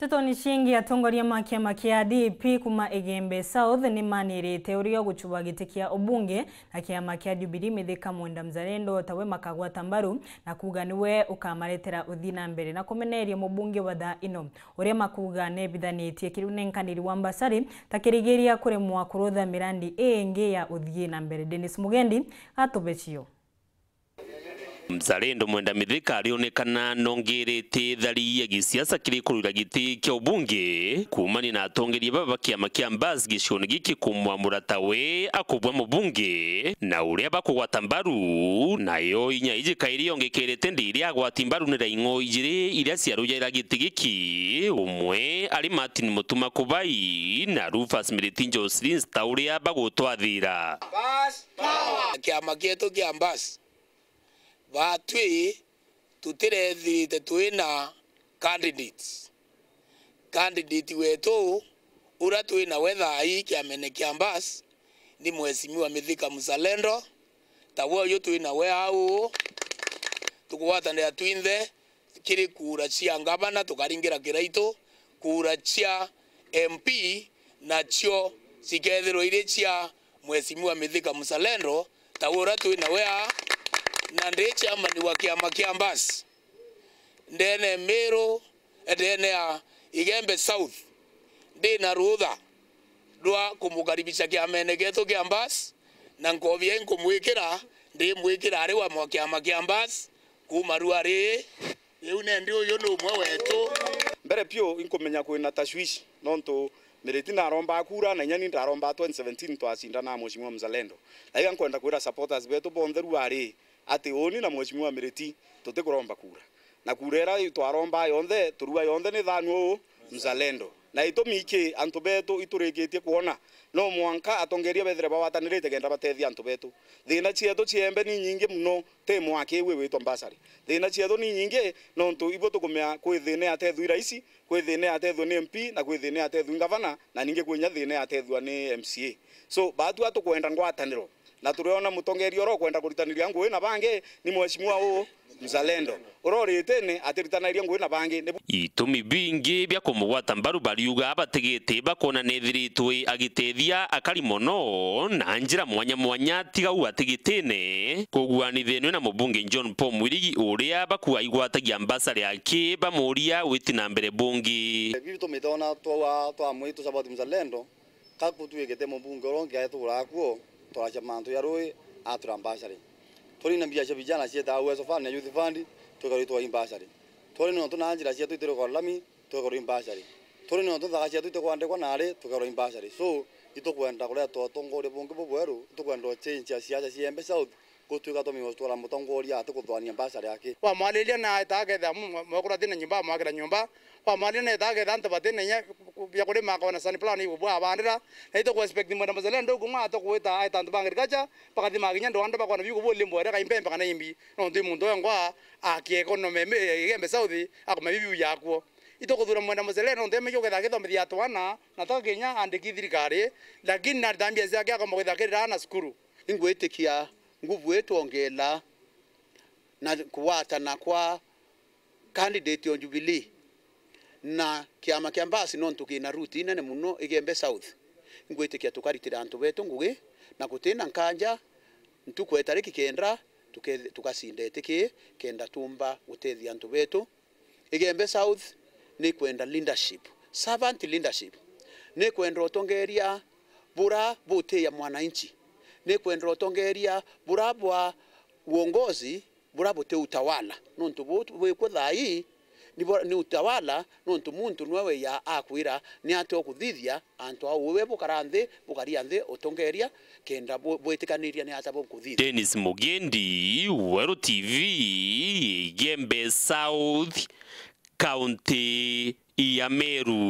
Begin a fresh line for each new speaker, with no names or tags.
titonyishingia atongoria ma kiama kia DP kuma Igembe South nimanirite uria guchuba giti kia ubunge na kiama kia Jubilee Mithika Mwenda Mzalendo tawe makagwata mbaru na kuga niwe ukamaretera uthii na mbere na kumeneria mubunge wa thaa ino uria makuga nebithanitie kirunenkaniri wa Mbasari takirigiria kuremwa kurutha mirandi ingi ya uthii na mbere Dennis Mugendi atubeciyo
Mzalendo Mwenda Mithika alionekana nongerete dhali ya gisiasa kurula giti kia ubunge kumani na atongeria baba kiama kia mbazi giconi giki kumwa muratawe akubwa mubunge na uria watambaru mbaru nayo inya kere tende ili ya mbaru nila ing'o ya iria ila giti giki umwe alimati Martin Mutuma Kubai na Rufus Miritinjo Slins ta uria bagutwathira
kiama kietu kia mbasi batwi tutirethirite twina candidates candidate wetu ura twina wethai kiamene kia mbas ni wa mithika musalendo tawo yu twina we au tukugwatanira twinthe kiri kura cia ngabana tukaringira kiraitu kura cia mp nacio cikethirwo iri cia wa mithika musalendo tawo ura twina wea na ndiche ama ni wakiama kiambasi ndene mero ndene ya igembe south ndina rutha rwa kumukaribisha kiamene getu kiambasi na nkovia nkumwikira ndi mwikira ari wa mwakiama kiambasi kuma rua ri riu nendi uyu ni umwe wetu mbere piu
inkumenya kwina tashwishi nontu na romba kura na nyani ndaromba 2017 twasinda na mushimwa mzalendo lakini nkwenda kuira supporters betu bonthe ari ati uni na mheshimiwa Miriti tutikuromba kura na kura ira twaromba yonthe turua yonthe ni thanu uu mzalendo na itumi iki antu betu iturikitie kuona no mwanka atongeria bethire bawatanirite genda batethia antu betu thina cietu chiembe ni nyingi muno ti mwaki iwe witwa mbasari thina cietu ni nyingi no ntu ibo kumea kwi thina yatethua iraici kwi thina yatethua ni mp na kwi thina yatethua ngavana na ningi kwinya thina yatethua ni mca so batu atukwenda ngwataniro na turiona mutongeri oro kwenda kuritaniria ngui na bange ni mheshimiwa uu mzalendo urorite ni atiritanaria ngui na bange
itumi bingi bia kumugwata mbaru uga abategete bakona nethiritwe agitethia akari mono na njira mwanya mwanya tiga u ategetene atigitine thenwe na mubunge John Paul Mwirigi uria bakua igwatagia mbasare yake bamuria witi na mbere bungi
bibi tumithona twa twa mwitu sabati mzalendo kakutuigite mubunge urongi rakuo turacamantu ya rui atura mbashari turi na biasha vijana sieta uwezo fund na youth fund tukaritwa mbashari turi na tuna anjira sieta itiro kwa lami tukari mbashari tukarwa imbashari turi no tuthaga cietu itukwandikwa nari tukari mbashari so kulea itukwenda kuria totongore bungi bubweru itukwenda change ya ciaca ciembe south gutuika tumiwa twara mutongoria tukuthwania mbasa yake wamwaliria na itagetha mwakura thina nyumba mwakira nyumba wamwaliria na itagetha nta bathina nya ya kuri makona sun plan ibu bwa bandira na ito ku expect mwenda mazale ndo gumwa to kuita aita ndu bangiri kacha pakati maginya ndo ando bakona biku buli mbwere ka impempa kana imbi no ndi mundu ngwa akiekonome igembe south akuma bibu yakuo itokuthura mwena museleno ndeme yogetha githomithia twana na ta kinya andiki thirikari lakini na thambia ciake
akomogitha kirira na cukuru ingwitikia nguvu yetu ongela na kuwatana kwa candidate on Jubilee na kiama kia mbasi no ntukina ruti inene muno igembe south ngwitikia tukaritira antu wetu ngugi na kutina nkanja ntukweta riki kenda tukacinda itiki kenda tumba utethi antu wetu igembe south ni kwenda leadership servant leadership ni kwenda utongeria bura butia mwananchi ni kwendera utongeria burabwa uongozi burabu te utawala nuntu bwikwo thai ni utawala nuntu muntu niwe ya akwira ni ateo kuthithia antu au we bukara nthi bukaria nthi utongeria kenda bwitikaniria ni ata bukuthithia
Dennis Mugendi Weru TV Gembe South County ya Meru